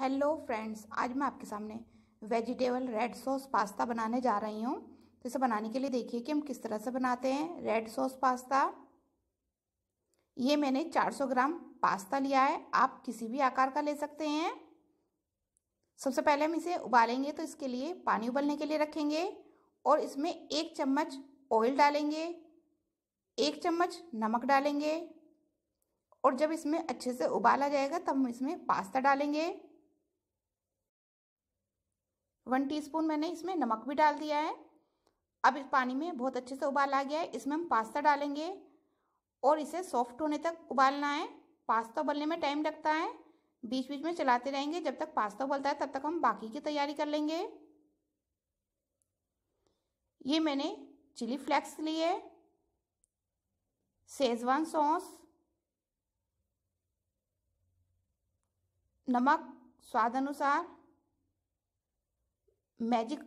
hello friends आज मैं आपके सामने वेजिटेबल रेड सॉस पास्ता बनाने जा रही हूँ तो इसे बनाने के लिए देखिए कि हम किस तरह से बनाते हैं रेड सॉस पास्ता ये मैंने 400 ग्राम पास्ता लिया है आप किसी भी आकार का ले सकते हैं सबसे पहले हम इसे उबालेंगे तो इसके लिए पानी उबलने के लिए रखेंगे और इसमें एक चम्मच ऑयल डालेंगे एक चम्मच नमक डालेंगे और जब इसमें अच्छे से उबाला जाएगा तब हम इसमें पास्ता डालेंगे वन टीस्पून मैंने इसमें नमक भी डाल दिया है अब इस पानी में बहुत अच्छे से उबाल आ गया है इसमें हम पास्ता डालेंगे और इसे सॉफ्ट होने तक उबालना है पास्ता उबलने में टाइम लगता है बीच बीच में चलाते रहेंगे जब तक पास्ता उबलता है तब तक हम बाकी की तैयारी कर लेंगे ये मैंने चिली फ्लेक्स लिए सेजवान सॉस नमक स्वाद अनुसार मैजिक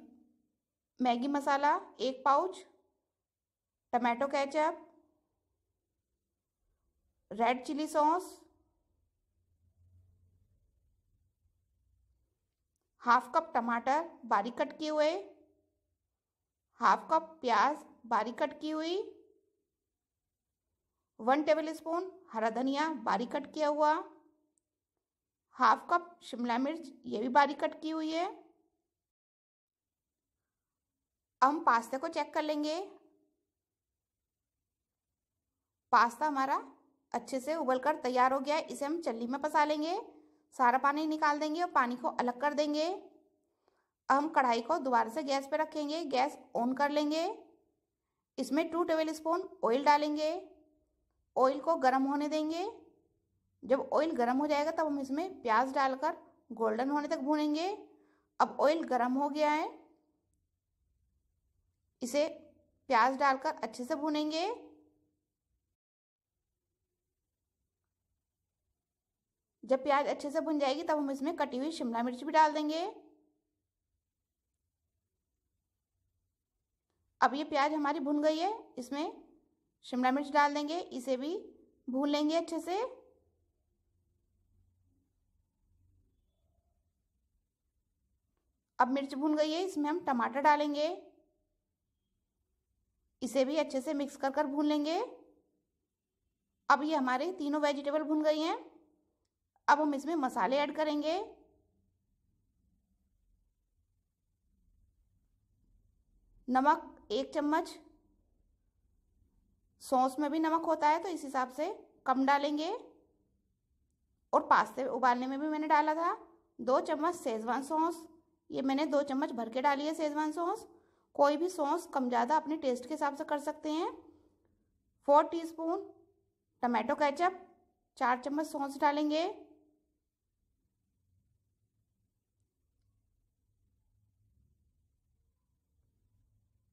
मैगी मसाला एक pouch tomato ketchup red chilli sauce half cup टमाटर बारीक कट किए हुए हाफ कप प्याज बारीक कट की हुई वन टेबल स्पून हरा धनिया बारीक कट किया हुआ हाफ कप शिमला मिर्च ये भी बारीक कट की हुई है हम पास्ता को चेक कर लेंगे पास्ता हमारा अच्छे से उबल कर तैयार हो गया है इसे हम चल्ली में पसा लेंगे सारा पानी निकाल देंगे और पानी को अलग कर देंगे हम कढ़ाई को दोबारा से गैस पर रखेंगे गैस ऑन कर लेंगे इसमें टू टेबल स्पून ऑयल डालेंगे ऑयल को गर्म होने देंगे जब ऑयल गर्म हो जाएगा तब हम इसमें प्याज डालकर गोल्डन होने तक भूनेंगे अब ऑयल गर्म हो गया है इसे प्याज डालकर अच्छे से भूनेंगे जब प्याज अच्छे से भुन जाएगी तब हम इसमें कटी हुई शिमला मिर्च भी डाल देंगे अब ये प्याज हमारी भुन गई है इसमें शिमला मिर्च डाल देंगे इसे भी भून लेंगे अच्छे से अब मिर्च भून गई है इसमें हम टमाटर डालेंगे इसे भी अच्छे से मिक्स कर कर भून लेंगे अब ये हमारे तीनों वेजिटेबल भून गई हैं अब हम इसमें मसाले ऐड करेंगे नमक एक चम्मच सॉस में भी नमक होता है तो इस हिसाब से कम डालेंगे और पास्ते उबालने में भी मैंने डाला था दो चम्मच सेजवान सॉस ये मैंने दो चम्मच भर के डाली है सेजवान सॉस कोई भी सॉस कम ज़्यादा अपने टेस्ट के हिसाब से कर सकते हैं फोर टीस्पून टमाटो केचप चार चम्मच सॉस डालेंगे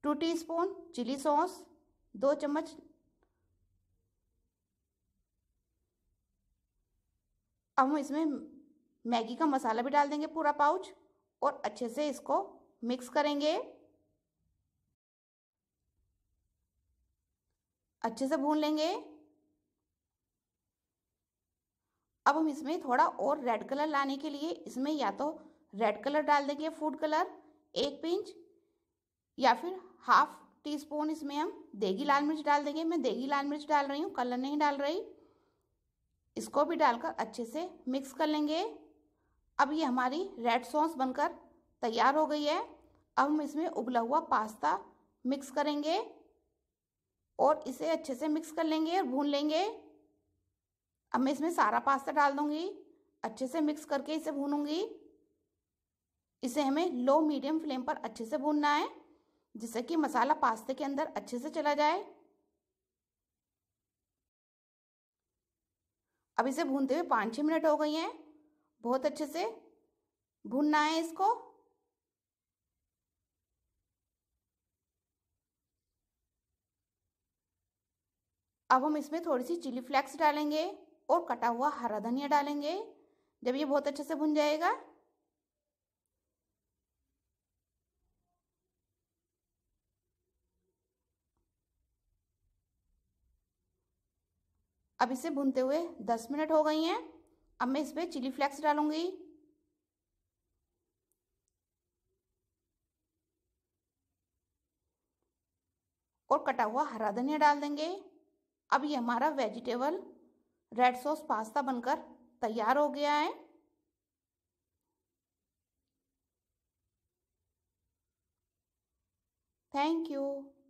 टू टीस्पून चिली सॉस दो चम्मच अब हम इसमें मैगी का मसाला भी डाल देंगे पूरा पाउच और अच्छे से इसको मिक्स करेंगे अच्छे से भून लेंगे अब हम इसमें थोड़ा और रेड कलर लाने के लिए इसमें या तो रेड कलर डाल देंगे फूड कलर एक पिंच या फिर हाफ टी स्पून इसमें हम देगी लाल मिर्च डाल देंगे मैं देगी लाल मिर्च डाल रही हूँ कलर नहीं डाल रही इसको भी डालकर अच्छे से मिक्स कर लेंगे अब ये हमारी रेड सॉस बनकर तैयार हो गई है अब हम इसमें उबला हुआ पास्ता मिक्स करेंगे और इसे अच्छे से मिक्स कर लेंगे और भून लेंगे अब मैं इसमें सारा पास्ता डाल दूंगी अच्छे से मिक्स करके इसे भूनूंगी इसे हमें लो मीडियम फ्लेम पर अच्छे से भूनना है जिससे कि मसाला पास्ते के अंदर अच्छे से चला जाए अब इसे भूनते हुए पाँच छः मिनट हो गई हैं बहुत अच्छे से भूनना है इसको अब हम इसमें थोड़ी सी चिली फ्लेक्स डालेंगे और कटा हुआ हरा धनिया डालेंगे जब ये बहुत अच्छे से भुन जाएगा अब इसे भुनते हुए दस मिनट हो गई हैं अब मैं इस पर चिली फ्लेक्स डालूंगी और कटा हुआ हरा धनिया डाल देंगे अब ये हमारा वेजिटेबल रेड सॉस पास्ता बनकर तैयार हो गया है थैंक यू